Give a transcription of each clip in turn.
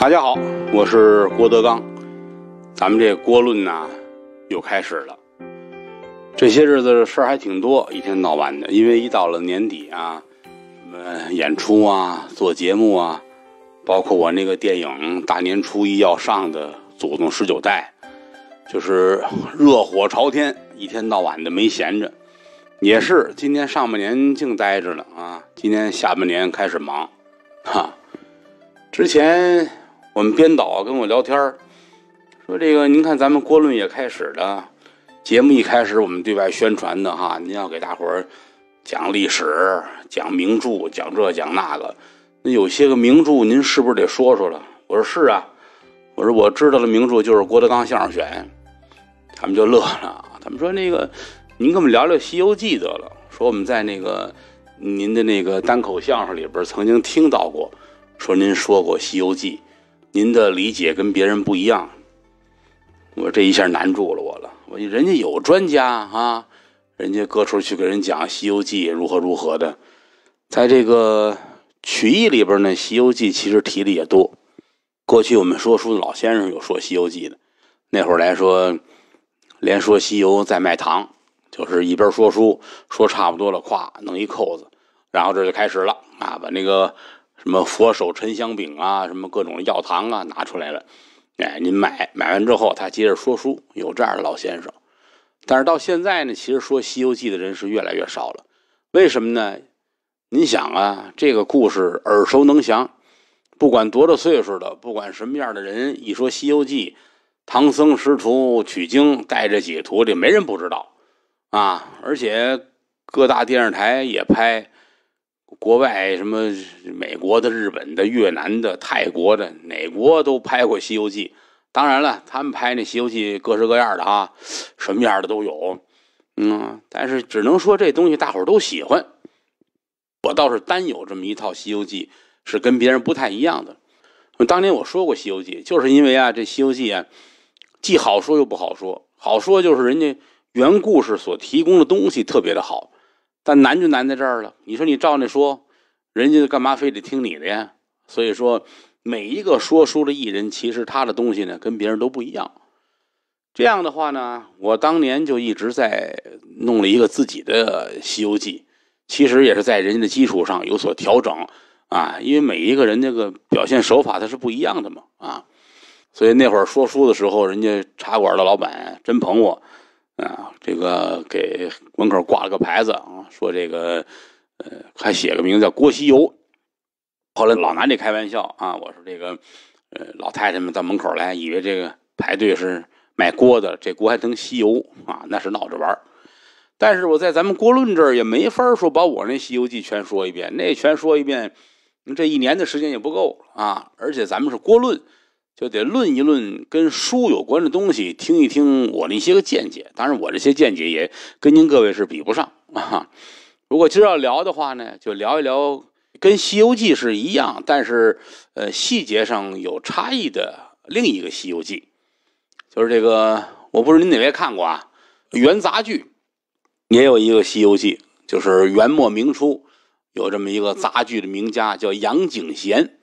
大家好，我是郭德纲，咱们这郭论呢又开始了。这些日子事儿还挺多，一天到晚的，因为一到了年底啊，什么演出啊、做节目啊，包括我那个电影大年初一要上的《祖宗十九代》，就是热火朝天，一天到晚的没闲着。也是今天上半年净待着了啊，今天下半年开始忙，哈。之前。我们编导跟我聊天说这个您看咱们郭论也开始的节目一开始我们对外宣传的哈，您要给大伙儿讲历史、讲名著、讲这讲那个，那有些个名著您是不是得说说了？我说是啊，我说我知道的名著就是郭德纲相声选，他们就乐了，他们说那个您跟我们聊聊《西游记》得了，说我们在那个您的那个单口相声里边曾经听到过，说您说过《西游记》。您的理解跟别人不一样，我这一下难住了我了。我人家有专家啊，人家各处去给人讲《西游记》如何如何的，在这个曲艺里边呢，《西游记》其实提的也多。过去我们说书的老先生有说《西游记》的，那会儿来说，连说西游再卖糖，就是一边说书说差不多了，咵弄一扣子，然后这就开始了啊，把那个。什么佛手沉香饼啊，什么各种药糖啊，拿出来了，哎，您买买完之后，他接着说书，有这样的老先生。但是到现在呢，其实说《西游记》的人是越来越少了，为什么呢？您想啊，这个故事耳熟能详，不管多大岁数的，不管什么样的人，一说《西游记》，唐僧师徒取经带着几徒弟，没人不知道啊。而且各大电视台也拍。国外什么美国的、日本的、越南的、泰国的，哪国都拍过《西游记》。当然了，他们拍那《西游记》各式各样的啊，什么样的都有。嗯，但是只能说这东西大伙儿都喜欢。我倒是单有这么一套《西游记》，是跟别人不太一样的。当年我说过《西游记》，就是因为啊，这《西游记》啊，既好说又不好说。好说就是人家原故事所提供的东西特别的好。但难就难在这儿了。你说你照那说，人家干嘛非得听你的呀？所以说，每一个说书的艺人，其实他的东西呢跟别人都不一样。这样的话呢，我当年就一直在弄了一个自己的《西游记》，其实也是在人家的基础上有所调整啊。因为每一个人那个表现手法他是不一样的嘛啊，所以那会儿说书的时候，人家茶馆的老板真捧我。啊，这个给门口挂了个牌子啊，说这个，呃，还写个名字叫郭西游。后来老拿这开玩笑啊，我说这个，呃，老太太们到门口来，以为这个排队是卖锅的，这锅还能吸油啊，那是闹着玩但是我在咱们郭论这儿也没法说把我那《西游记》全说一遍，那全说一遍，这一年的时间也不够啊。而且咱们是郭论。就得论一论跟书有关的东西，听一听我那些个见解。当然，我这些见解也跟您各位是比不上啊。如果今儿要聊的话呢，就聊一聊跟《西游记》是一样，但是呃细节上有差异的另一个《西游记》，就是这个，我不知道您哪位看过啊？元杂剧也有一个《西游记》，就是元末明初有这么一个杂剧的名家叫杨景贤。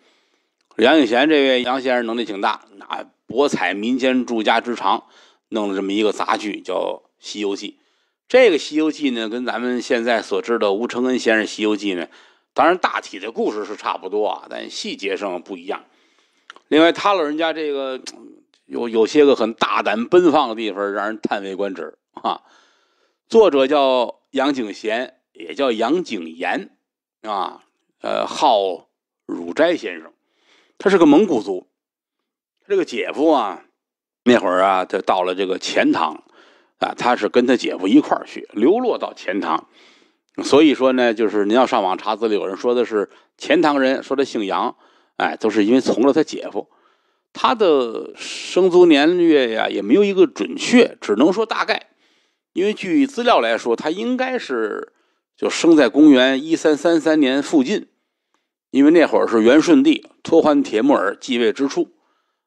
杨景贤这位杨先生能力挺大，那博采民间诸家之长，弄了这么一个杂剧叫《西游记》。这个《西游记》呢，跟咱们现在所知的吴承恩先生《西游记》呢，当然大体的故事是差不多啊，但细节上不一样。另外，他老人家这个有有些个很大胆奔放的地方，让人叹为观止啊。作者叫杨景贤，也叫杨景炎啊，呃，号汝斋先生。他是个蒙古族，他这个姐夫啊，那会儿啊，他到了这个钱塘啊，他是跟他姐夫一块儿去流落到钱塘，所以说呢，就是您要上网查资料，有人说的是钱塘人，说他姓杨，哎，都是因为从了他姐夫，他的生卒年月呀也没有一个准确，只能说大概，因为据资料来说，他应该是就生在公元一三三三年附近。因为那会儿是元顺帝托欢铁木儿继位之初，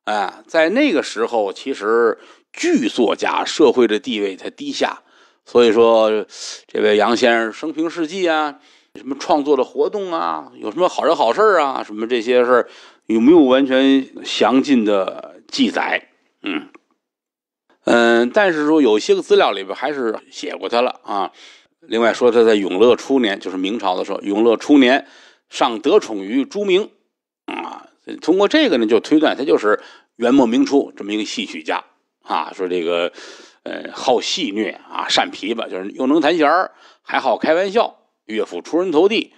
哎，在那个时候，其实剧作家社会的地位才低下，所以说，这位杨先生生平事迹啊，什么创作的活动啊，有什么好人好事啊，什么这些事儿，有没有完全详尽的记载？嗯嗯，但是说有些个资料里边还是写过他了啊。另外说他在永乐初年，就是明朝的时候，永乐初年。尚得宠于朱明啊，通过这个呢，就推断他就是元末明初这么一个戏曲家啊。说这个，呃，好戏虐啊，善琵琶，就是又能弹弦儿，还好开玩笑，乐府出人头地，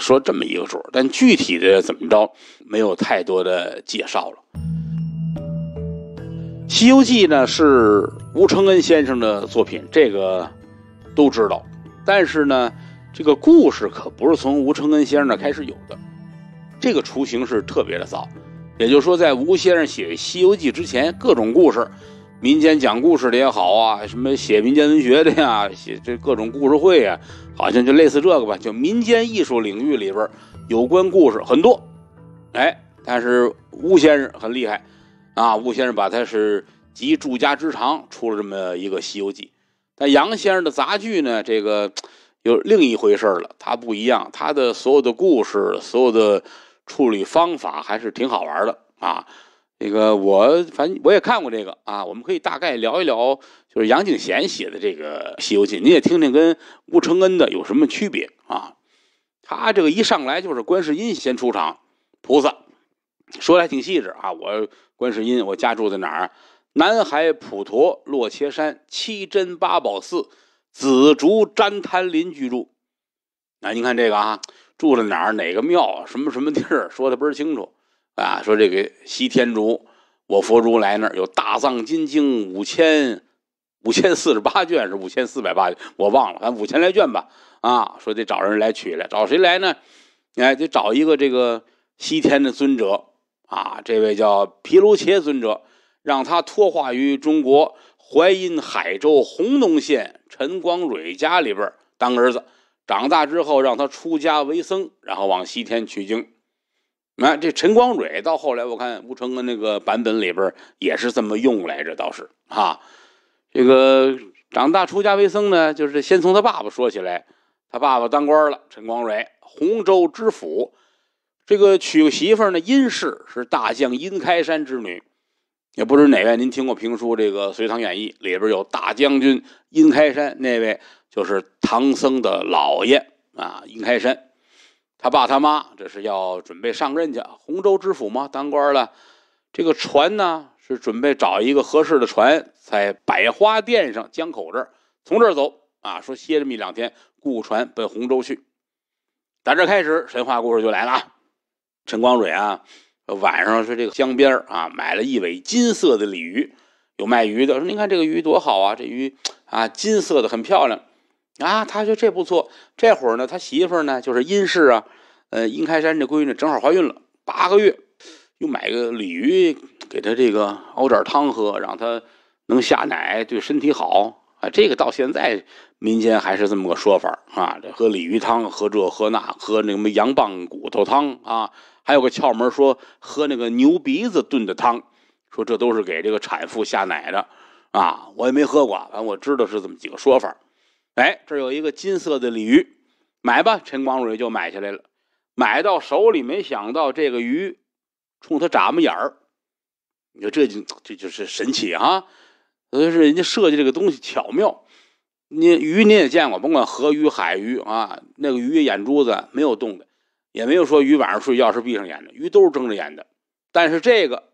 说这么一个主。但具体的怎么着，没有太多的介绍了。《西游记》呢是吴承恩先生的作品，这个都知道，但是呢。这个故事可不是从吴承恩先生那开始有的，这个雏形是特别的早，也就是说，在吴先生写《西游记》之前，各种故事，民间讲故事的也好啊，什么写民间文学的呀，写这各种故事会呀，好像就类似这个吧，就民间艺术领域里边有关故事很多，哎，但是吴先生很厉害，啊，吴先生把他是集诸家之长，出了这么一个《西游记》，但杨先生的杂剧呢，这个。又另一回事了，它不一样，它的所有的故事、所有的处理方法还是挺好玩的啊。那个我反正我也看过这个啊，我们可以大概聊一聊，就是杨景贤写的这个《西游记》，你也听听跟吴承恩的有什么区别啊？他这个一上来就是观世音先出场，菩萨说来挺细致啊，我观世音，我家住在哪儿？南海普陀洛切山七珍八宝寺。紫竹詹滩林居住，那你看这个啊，住在哪儿？哪个庙？什么什么地儿？说的倍儿清楚，啊，说这个西天竺，我佛如来那儿有大藏金经五千五千四十八卷，是五千四百八卷，我忘了，反正五千来卷吧。啊，说得找人来取来，找谁来呢？哎，得找一个这个西天的尊者，啊，这位叫毗卢切尊者，让他托化于中国。淮阴海州洪洞县陈光蕊家里边当儿子，长大之后让他出家为僧，然后往西天取经。那这陈光蕊到后来，我看吴承恩那个版本里边也是这么用来着，倒是哈。这个长大出家为僧呢，就是先从他爸爸说起来，他爸爸当官了，陈光蕊洪州知府。这个娶媳妇呢，殷氏是大将殷开山之女。也不知哪位您听过评书？这个《隋唐演义》里边有大将军殷开山，那位就是唐僧的老爷啊，殷开山。他爸他妈这是要准备上任去洪州知府嘛，当官了。这个船呢是准备找一个合适的船，在百花殿上江口这儿从这儿走啊，说歇这么一两天，雇船奔洪州去。打这开始神话故事就来了啊，陈光蕊啊。晚上是这个江边啊，买了一尾金色的鲤鱼，有卖鱼的说：“您看这个鱼多好啊，这鱼啊，金色的很漂亮啊。”他说这不错。这会儿呢，他媳妇呢就是殷氏啊，呃，殷开山这闺女正好怀孕了八个月，又买个鲤鱼给他这个熬点汤喝，让他能下奶，对身体好啊。这个到现在民间还是这么个说法啊，这喝鲤鱼汤，喝这喝那，喝那什么羊棒骨头汤啊。还有个窍门，说喝那个牛鼻子炖的汤，说这都是给这个产妇下奶的，啊，我也没喝过，反正我知道是这么几个说法。哎，这有一个金色的鲤鱼，买吧，陈光蕊就买下来了。买到手里，没想到这个鱼冲他眨么眼儿，你说这就这就是神奇啊！所以是人家设计这个东西巧妙。你鱼你也见过，甭管河鱼海鱼啊，那个鱼眼珠子没有动的。也没有说鱼晚上睡觉是闭上眼的，鱼都是睁着眼的。但是这个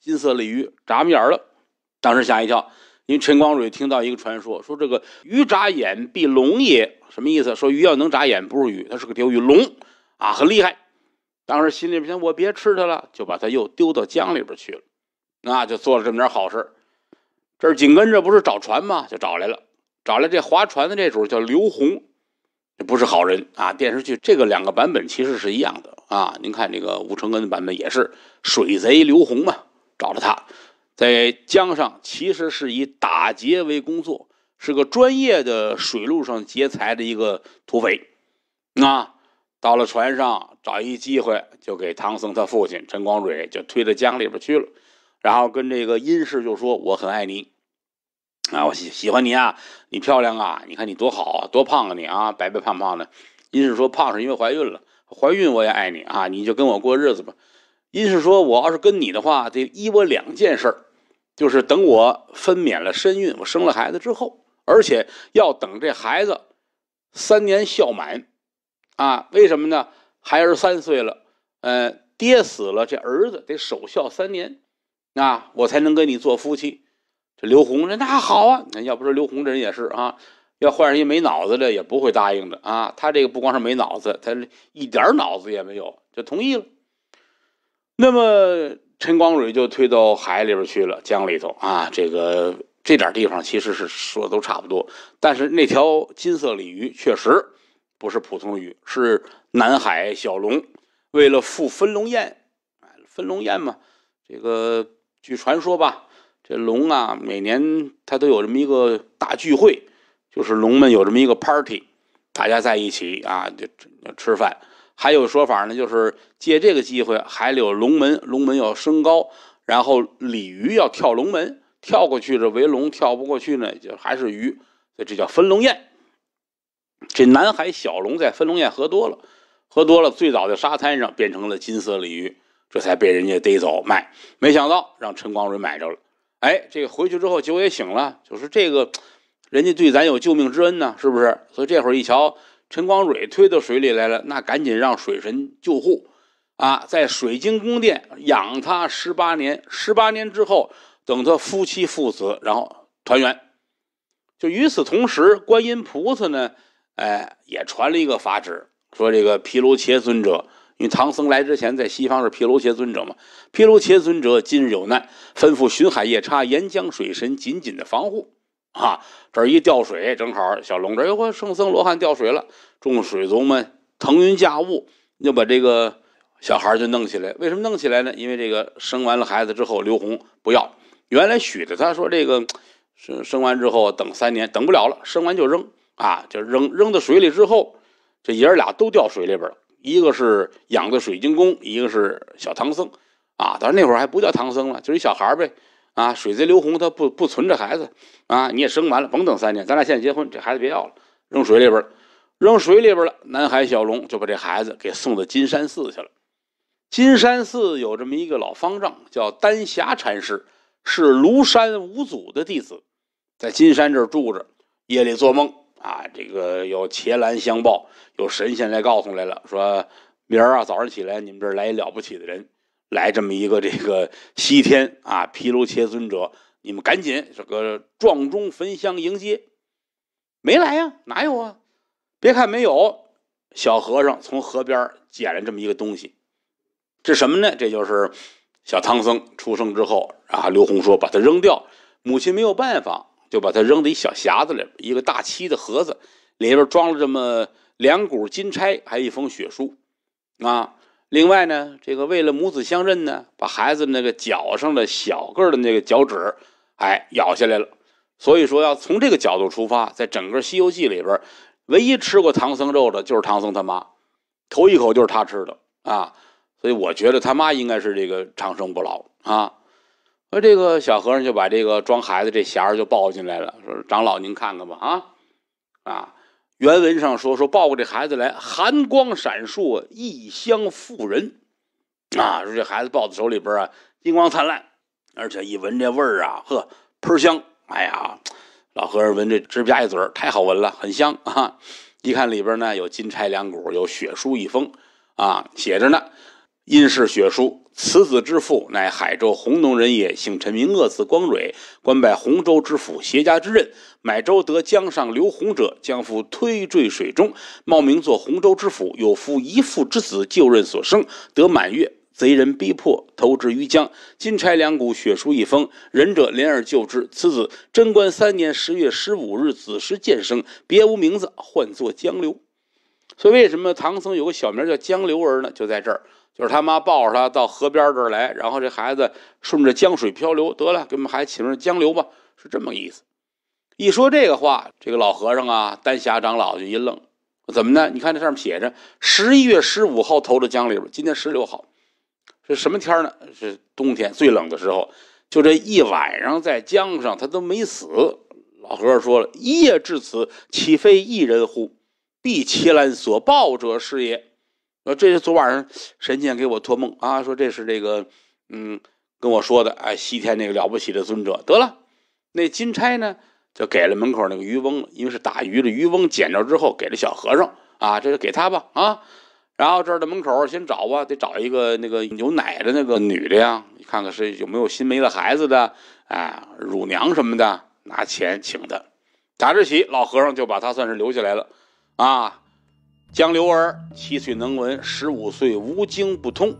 金色鲤鱼眨巴眼了，当时吓一跳。因为陈光蕊听到一个传说，说这个鱼眨眼必龙也，什么意思？说鱼要能眨眼，不是鱼，它是个条鱼龙，啊，很厉害。当时心里边想，我别吃它了，就把它又丢到江里边去了。那就做了这么点好事。这紧跟着不是找船吗？就找来了，找来这划船的这主叫刘洪。这不是好人啊！电视剧这个两个版本其实是一样的啊。您看这个吴承恩的版本也是水贼刘洪嘛，找了他，在江上其实是以打劫为工作，是个专业的水路上劫财的一个土匪。啊，到了船上，找一机会就给唐僧他父亲陈光蕊就推到江里边去了，然后跟这个殷氏就说我很爱你。啊，我喜喜欢你啊，你漂亮啊，你看你多好啊，多胖啊你啊，白白胖胖的。一是说胖是因为怀孕了，怀孕我也爱你啊，你就跟我过日子吧。一是说我要是跟你的话，得依我两件事儿，就是等我分娩了身孕，我生了孩子之后，而且要等这孩子三年孝满啊。为什么呢？孩儿三岁了，呃，爹死了，这儿子得守孝三年，啊，我才能跟你做夫妻。这刘洪人那好啊，要不说刘洪这人也是啊，要换上一没脑子的也不会答应的啊。他这个不光是没脑子，他一点脑子也没有，就同意了。那么陈光蕊就推到海里边去了，江里头啊，这个这点地方其实是说的都差不多，但是那条金色鲤鱼确实不是普通鱼，是南海小龙为了赴分龙宴，啊，分龙宴嘛，这个据传说吧。这龙啊，每年它都有这么一个大聚会，就是龙们有这么一个 party，大家在一起啊，就吃饭。还有说法呢，就是借这个机会，海里有龙门，龙门要升高，然后鲤鱼要跳龙门，跳过去这为龙，跳不过去呢就还是鱼。这叫分龙宴。这南海小龙在分龙宴喝多了，喝多了，最早在沙滩上变成了金色鲤鱼，这才被人家逮走卖。没想到让陈光蕊买着了。哎，这个回去之后，结果也醒了，就是这个，人家对咱有救命之恩呢，是不是？所以这会儿一瞧，陈光蕊推到水里来了，那赶紧让水神救护，啊，在水晶宫殿养他十八年，十八年之后，等他夫妻父子然后团圆。就与此同时，观音菩萨呢，哎，也传了一个法旨，说这个毗卢切尊者。因为唐僧来之前，在西方是毗卢羯尊者嘛。毗卢羯尊者今日有难，吩咐巡海夜叉、沿江水神紧紧的防护啊。这儿一掉水，正好小龙这哟，圣僧罗汉掉水了。众水族们腾云驾雾，就把这个小孩就弄起来。为什么弄起来呢？因为这个生完了孩子之后，刘洪不要，原来许的他说这个，生生完之后等三年，等不了了，生完就扔啊，就扔扔到水里之后，这爷儿俩都掉水里边了。一个是养的水晶宫，一个是小唐僧，啊，当然那会儿还不叫唐僧了，就是一小孩呗，啊，水贼刘洪他不不存这孩子，啊，你也生完了，甭等三年，咱俩现在结婚，这孩子别要了，扔水里边儿了，扔水里边儿了。南海小龙就把这孩子给送到金山寺去了。金山寺有这么一个老方丈，叫丹霞禅师，是庐山五祖的弟子，在金山这儿住着，夜里做梦。啊，这个有伽蓝相报，有神仙来告诉来了，说明儿啊，早上起来你们这儿来了不起的人，来这么一个这个西天啊毗卢切尊者，你们赶紧这个撞钟焚香迎接。没来呀？哪有啊？别看没有，小和尚从河边捡了这么一个东西，这什么呢？这就是小唐僧出生之后啊，刘洪说把他扔掉，母亲没有办法。就把它扔在一小匣子里，一个大漆的盒子，里边装了这么两股金钗，还有一封血书，啊，另外呢，这个为了母子相认呢，把孩子那个脚上的小个的那个脚趾，哎，咬下来了。所以说，要从这个角度出发，在整个《西游记》里边，唯一吃过唐僧肉的，就是唐僧他妈，头一口就是他吃的啊。所以我觉得他妈应该是这个长生不老啊。说这个小和尚就把这个装孩子这匣儿就抱进来了，说长老您看看吧，啊，啊，原文上说说抱过这孩子来，寒光闪烁，异香妇人，啊，说这孩子抱在手里边啊，金光灿烂，而且一闻这味儿啊，呵，喷香，哎呀，老和尚闻这直吧一嘴太好闻了，很香啊，一看里边呢有金钗两股，有血书一封，啊，写着呢，殷氏血书。此子之父乃海州弘农人也，姓陈名鄂字光蕊，官拜洪州知府，携家之任，买舟得江上流洪者，将夫推坠水中，冒名做洪州知府。有夫一父之子，就任所生，得满月，贼人逼迫，投之于江，金钗两股，血书一封，仁者怜而救之。此子贞观三年十月十五日子时渐生，别无名字，唤作江流。所以为什么唐僧有个小名叫江流儿呢？就在这儿。就是他妈抱着他到河边这儿来，然后这孩子顺着江水漂流，得了，给我们还起名江流吧，是这么个意思。一说这个话，这个老和尚啊，丹霞长老就一愣，怎么呢？你看这上面写着，十一月十五号投的江里边，今天十六号，是什么天呢？是冬天最冷的时候，就这一晚上在江上，他都没死。老和尚说了一夜至此，岂非一人乎？必其兰所报者是也。说这是昨晚上神仙给我托梦啊，说这是这个，嗯，跟我说的，哎，西天那个了不起的尊者得了，那金钗呢，就给了门口那个渔翁了，因为是打鱼的渔翁捡着之后给了小和尚啊，这就给他吧啊，然后这儿的门口先找吧，得找一个那个有奶的那个女的呀，你看看是有没有新没了孩子的，啊，乳娘什么的，拿钱请的，打这起老和尚就把他算是留下来了，啊。江流儿七岁能文，十五岁无经不通，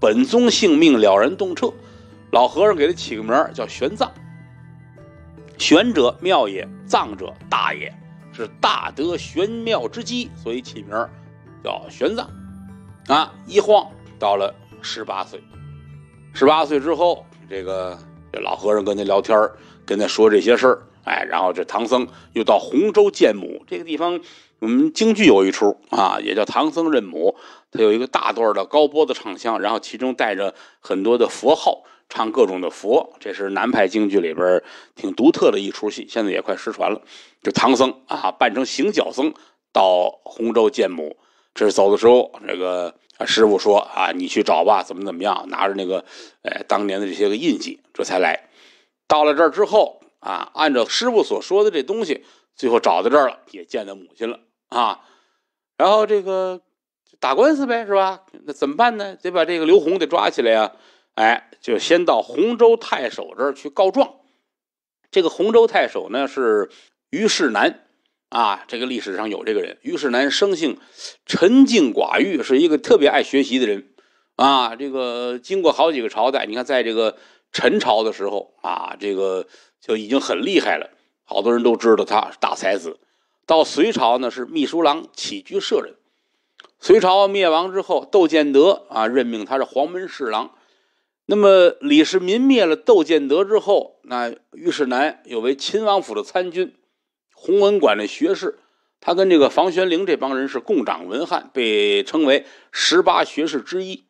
本宗性命了然洞彻。老和尚给他起个名儿叫玄奘。玄者妙也，藏者大也，是大德玄妙之机，所以起名儿叫玄奘。啊，一晃到了十八岁，十八岁之后，这个这老和尚跟他聊天儿，跟他说这些事儿，哎，然后这唐僧又到洪州见母，这个地方。我们京剧有一出啊，也叫《唐僧认母》，它有一个大段的高波的唱腔，然后其中带着很多的佛号，唱各种的佛。这是南派京剧里边挺独特的一出戏，现在也快失传了。就唐僧啊，扮成行脚僧到洪州见母。这是走的时候，这个师傅说啊，你去找吧，怎么怎么样，拿着那个哎当年的这些个印记，这才来。到了这儿之后啊，按照师傅所说的这东西，最后找到这儿了，也见到母亲了。啊，然后这个打官司呗，是吧？那怎么办呢？得把这个刘宏得抓起来呀！哎，就先到洪州太守这儿去告状。这个洪州太守呢是于世南，啊，这个历史上有这个人。于世南生性沉静寡欲，是一个特别爱学习的人，啊，这个经过好几个朝代，你看在这个陈朝的时候，啊，这个就已经很厉害了，好多人都知道他是大才子。到隋朝呢，是秘书郎、起居舍人。隋朝灭亡之后，窦建德啊任命他是黄门侍郎。那么李世民灭了窦建德之后，那虞世南又为秦王府的参军，弘文馆的学士。他跟这个房玄龄这帮人是共掌文翰，被称为十八学士之一。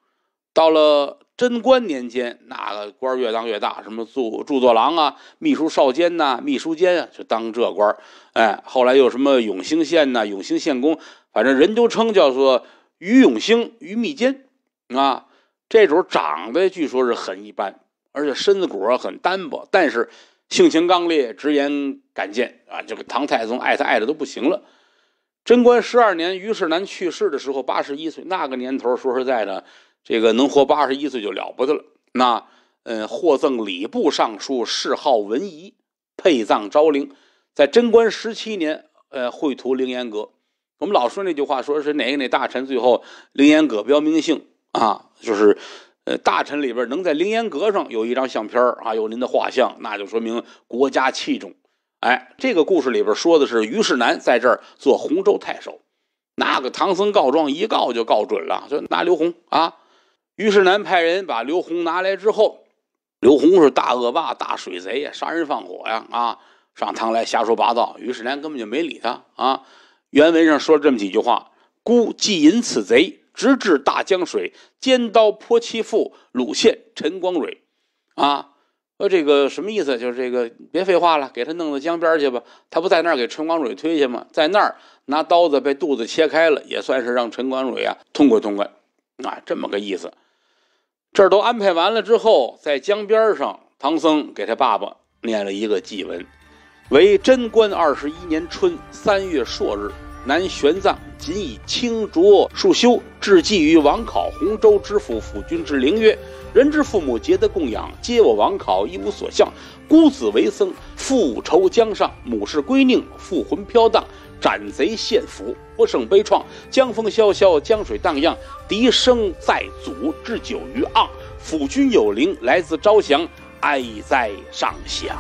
到了。贞观年间，那个官儿越当越大，什么著著作郎啊、秘书少监呐、秘书监啊，就当这官儿。哎，后来又什么永兴县呐、永兴县公，反正人都称叫做于永兴、于密监。啊，这主儿长得据说是很一般，而且身子骨很单薄，但是性情刚烈，直言敢谏啊，这个唐太宗爱他爱的都不行了。贞观十二年，虞世南去世的时候八十一岁，那个年头说实在的。这个能活八十一岁就了不得了。那，呃，获赠礼部尚书，谥号文仪，配葬昭陵。在贞观十七年，呃，绘图凌烟阁。我们老说那句话，说是哪个哪大臣，最后凌烟阁标明姓啊，就是，呃，大臣里边能在凌烟阁上有一张相片啊，有您的画像，那就说明国家器重。哎，这个故事里边说的是虞世南在这儿做洪州太守，那个唐僧告状，一告就告准了，就拿刘洪啊。于世南派人把刘宏拿来之后，刘宏是大恶霸、大水贼呀，杀人放火呀，啊，上堂来瞎说八道。于世南根本就没理他啊。原文上说这么几句话：“孤既引此贼，直至大江水，尖刀剖其腹，鲁献陈光蕊。”啊，说这个什么意思？就是这个，别废话了，给他弄到江边去吧。他不在那儿给陈光蕊推去吗？在那儿拿刀子被肚子切开了，也算是让陈光蕊啊痛快痛快。啊，这么个意思。这儿都安排完了之后，在江边上，唐僧给他爸爸念了一个祭文：“为贞观二十一年春三月朔日。”南玄奘仅以清浊束修，致祭于王考洪州知府府君之灵曰：人之父母皆得供养，皆我王考一无所向。孤子为僧，复仇江上；母是归宁，父魂飘荡。斩贼献俘，不胜悲怆。江风萧萧，江水荡漾，笛声在阻，置酒于盎。府君有灵，来自昭祥，哀哉尚响。”